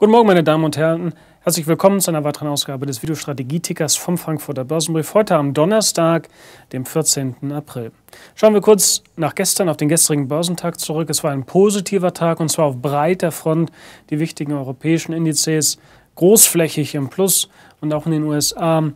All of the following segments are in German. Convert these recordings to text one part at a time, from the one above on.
Guten Morgen, meine Damen und Herren. Herzlich willkommen zu einer weiteren Ausgabe des Videostrategietickers vom Frankfurter Börsenbrief. Heute am Donnerstag, dem 14. April. Schauen wir kurz nach gestern, auf den gestrigen Börsentag zurück. Es war ein positiver Tag und zwar auf breiter Front. Die wichtigen europäischen Indizes großflächig im Plus und auch in den USA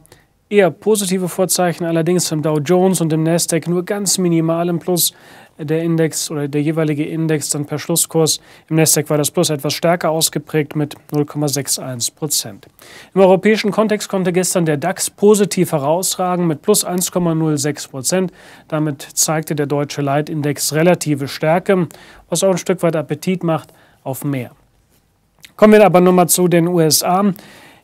eher positive Vorzeichen, allerdings im Dow Jones und im Nasdaq nur ganz minimal im Plus. Der Index oder der jeweilige Index dann per Schlusskurs. Im Nasdaq war das Plus etwas stärker ausgeprägt mit 0,61 Prozent. Im europäischen Kontext konnte gestern der DAX positiv herausragen mit plus 1,06 Prozent. Damit zeigte der deutsche Leitindex relative Stärke, was auch ein Stück weit Appetit macht auf mehr. Kommen wir aber nochmal zu den USA.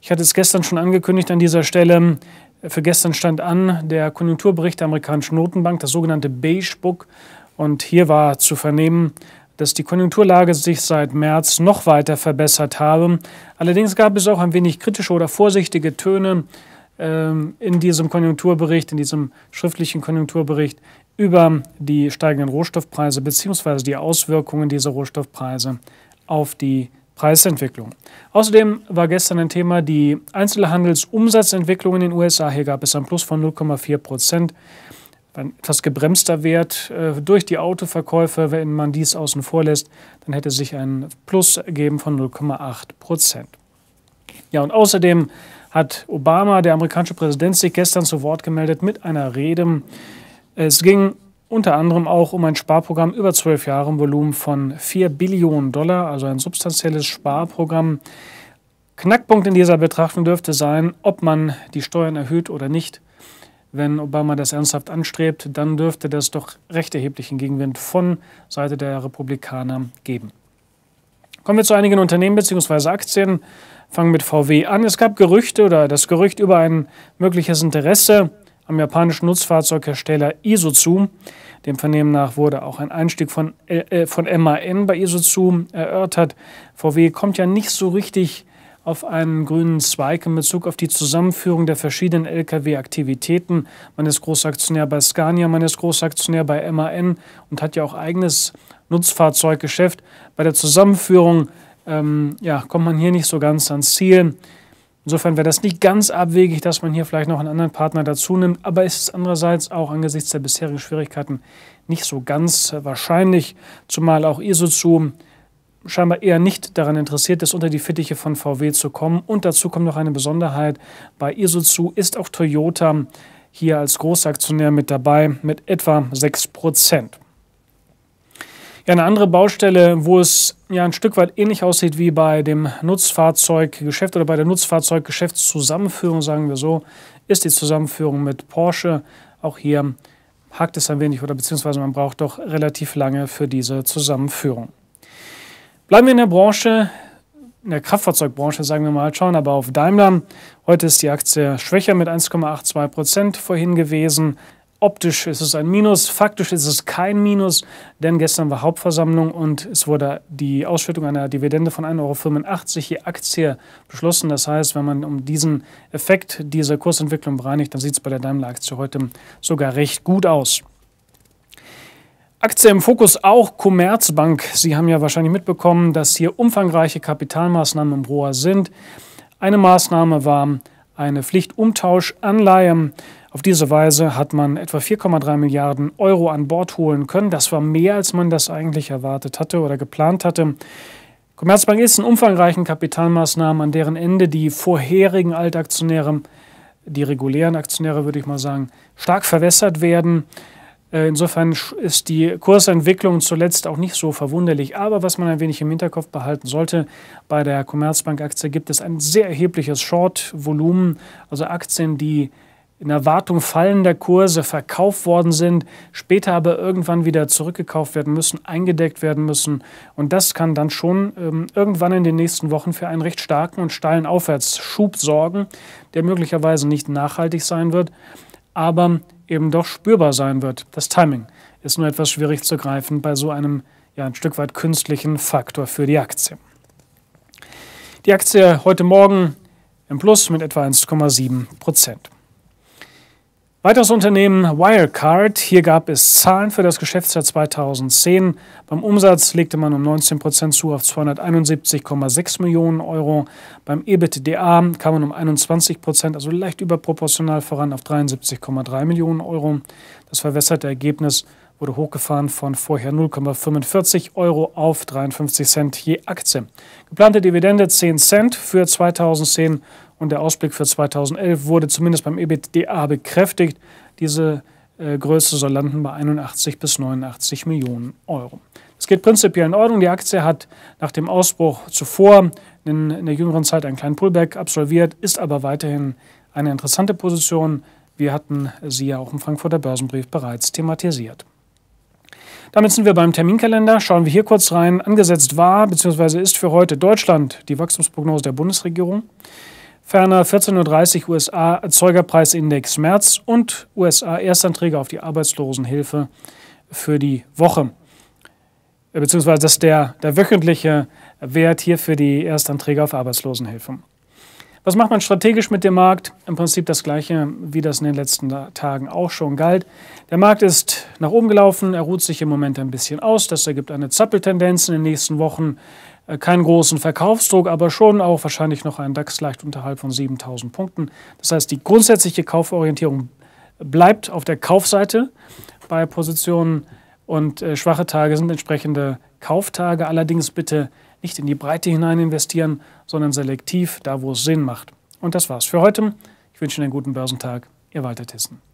Ich hatte es gestern schon angekündigt an dieser Stelle. Für gestern stand an der Konjunkturbericht der amerikanischen Notenbank, das sogenannte Beige Book. Und hier war zu vernehmen, dass die Konjunkturlage sich seit März noch weiter verbessert habe. Allerdings gab es auch ein wenig kritische oder vorsichtige Töne ähm, in diesem Konjunkturbericht, in diesem schriftlichen Konjunkturbericht über die steigenden Rohstoffpreise bzw. die Auswirkungen dieser Rohstoffpreise auf die Preisentwicklung. Außerdem war gestern ein Thema die Einzelhandelsumsatzentwicklung in den USA. Hier gab es ein Plus von 0,4 Prozent. Ein etwas gebremster Wert äh, durch die Autoverkäufe. Wenn man dies außen vor lässt, dann hätte sich ein Plus ergeben von 0,8 Prozent. Ja, und außerdem hat Obama, der amerikanische Präsident, sich gestern zu Wort gemeldet mit einer Rede. Es ging unter anderem auch um ein Sparprogramm über zwölf Jahre im Volumen von 4 Billionen Dollar, also ein substanzielles Sparprogramm. Knackpunkt in dieser Betrachtung dürfte sein, ob man die Steuern erhöht oder nicht. Wenn Obama das ernsthaft anstrebt, dann dürfte das doch recht erheblichen Gegenwind von Seite der Republikaner geben. Kommen wir zu einigen Unternehmen bzw. Aktien. Fangen mit VW an. Es gab Gerüchte oder das Gerücht über ein mögliches Interesse am japanischen Nutzfahrzeughersteller Isuzu. Dem Vernehmen nach wurde auch ein Einstieg von, äh, äh von MAN bei Isuzu erörtert. VW kommt ja nicht so richtig auf einen grünen Zweig in Bezug auf die Zusammenführung der verschiedenen Lkw-Aktivitäten. Man ist Großaktionär bei Scania, man ist Großaktionär bei MAN und hat ja auch eigenes Nutzfahrzeuggeschäft. Bei der Zusammenführung ähm, ja, kommt man hier nicht so ganz ans Ziel. Insofern wäre das nicht ganz abwegig, dass man hier vielleicht noch einen anderen Partner dazu nimmt, aber ist es andererseits auch angesichts der bisherigen Schwierigkeiten nicht so ganz äh, wahrscheinlich, zumal auch Isuzu scheinbar eher nicht daran interessiert ist, unter die Fittiche von VW zu kommen. Und dazu kommt noch eine Besonderheit, bei Isuzu ist auch Toyota hier als Großaktionär mit dabei mit etwa 6 Prozent. Ja, eine andere Baustelle, wo es ja ein Stück weit ähnlich aussieht wie bei dem Nutzfahrzeuggeschäft oder bei der Nutzfahrzeuggeschäftszusammenführung, sagen wir so, ist die Zusammenführung mit Porsche. Auch hier hakt es ein wenig oder beziehungsweise man braucht doch relativ lange für diese Zusammenführung. Bleiben wir in der Branche, in der Kraftfahrzeugbranche, sagen wir mal, schauen aber auf Daimler. Heute ist die Aktie schwächer mit 1,82 Prozent vorhin gewesen. Optisch ist es ein Minus, faktisch ist es kein Minus, denn gestern war Hauptversammlung und es wurde die Ausschüttung einer Dividende von 1,85 Euro je Aktie beschlossen. Das heißt, wenn man um diesen Effekt diese Kursentwicklung bereinigt, dann sieht es bei der Daimler-Aktie heute sogar recht gut aus. Aktie im Fokus auch Commerzbank. Sie haben ja wahrscheinlich mitbekommen, dass hier umfangreiche Kapitalmaßnahmen im Rohr sind. Eine Maßnahme war eine Pflichtumtauschanleihe auf diese Weise hat man etwa 4,3 Milliarden Euro an Bord holen können. Das war mehr, als man das eigentlich erwartet hatte oder geplant hatte. Commerzbank ist in umfangreichen Kapitalmaßnahmen, an deren Ende die vorherigen Altaktionäre, die regulären Aktionäre, würde ich mal sagen, stark verwässert werden. Äh, insofern ist die Kursentwicklung zuletzt auch nicht so verwunderlich. Aber was man ein wenig im Hinterkopf behalten sollte, bei der Commerzbank-Aktie gibt es ein sehr erhebliches Short-Volumen, also Aktien, die in Erwartung fallender Kurse verkauft worden sind, später aber irgendwann wieder zurückgekauft werden müssen, eingedeckt werden müssen. Und das kann dann schon ähm, irgendwann in den nächsten Wochen für einen recht starken und steilen Aufwärtsschub sorgen, der möglicherweise nicht nachhaltig sein wird, aber eben doch spürbar sein wird. Das Timing ist nur etwas schwierig zu greifen bei so einem ja, ein Stück weit künstlichen Faktor für die Aktie. Die Aktie heute Morgen im Plus mit etwa 1,7 Prozent. Weiteres Unternehmen Wirecard. Hier gab es Zahlen für das Geschäftsjahr 2010. Beim Umsatz legte man um 19 Prozent zu auf 271,6 Millionen Euro. Beim EBITDA kam man um 21 Prozent, also leicht überproportional voran auf 73,3 Millionen Euro. Das verwässerte Ergebnis wurde hochgefahren von vorher 0,45 Euro auf 53 Cent je Aktie. Geplante Dividende 10 Cent für 2010 und der Ausblick für 2011 wurde zumindest beim EBITDA bekräftigt. Diese äh, Größe soll landen bei 81 bis 89 Millionen Euro. Es geht prinzipiell in Ordnung. Die Aktie hat nach dem Ausbruch zuvor in, in der jüngeren Zeit einen kleinen Pullback absolviert, ist aber weiterhin eine interessante Position. Wir hatten sie ja auch im Frankfurter Börsenbrief bereits thematisiert. Damit sind wir beim Terminkalender. Schauen wir hier kurz rein. Angesetzt war bzw. ist für heute Deutschland die Wachstumsprognose der Bundesregierung. Ferner 14.30 Uhr USA Erzeugerpreisindex März und USA Erstanträge auf die Arbeitslosenhilfe für die Woche. Beziehungsweise das ist der, der wöchentliche Wert hier für die Erstanträge auf Arbeitslosenhilfe. Was macht man strategisch mit dem Markt? Im Prinzip das Gleiche, wie das in den letzten Tagen auch schon galt. Der Markt ist nach oben gelaufen, er ruht sich im Moment ein bisschen aus. Das ergibt eine Zappeltendenz in den nächsten Wochen. Äh, keinen großen Verkaufsdruck, aber schon auch wahrscheinlich noch einen DAX leicht unterhalb von 7000 Punkten. Das heißt, die grundsätzliche Kauforientierung bleibt auf der Kaufseite bei Positionen und äh, schwache Tage sind entsprechende Kauftage. Allerdings bitte nicht in die Breite hinein investieren, sondern selektiv da, wo es Sinn macht. Und das war's für heute. Ich wünsche Ihnen einen guten Börsentag. Ihr Walter Tissen.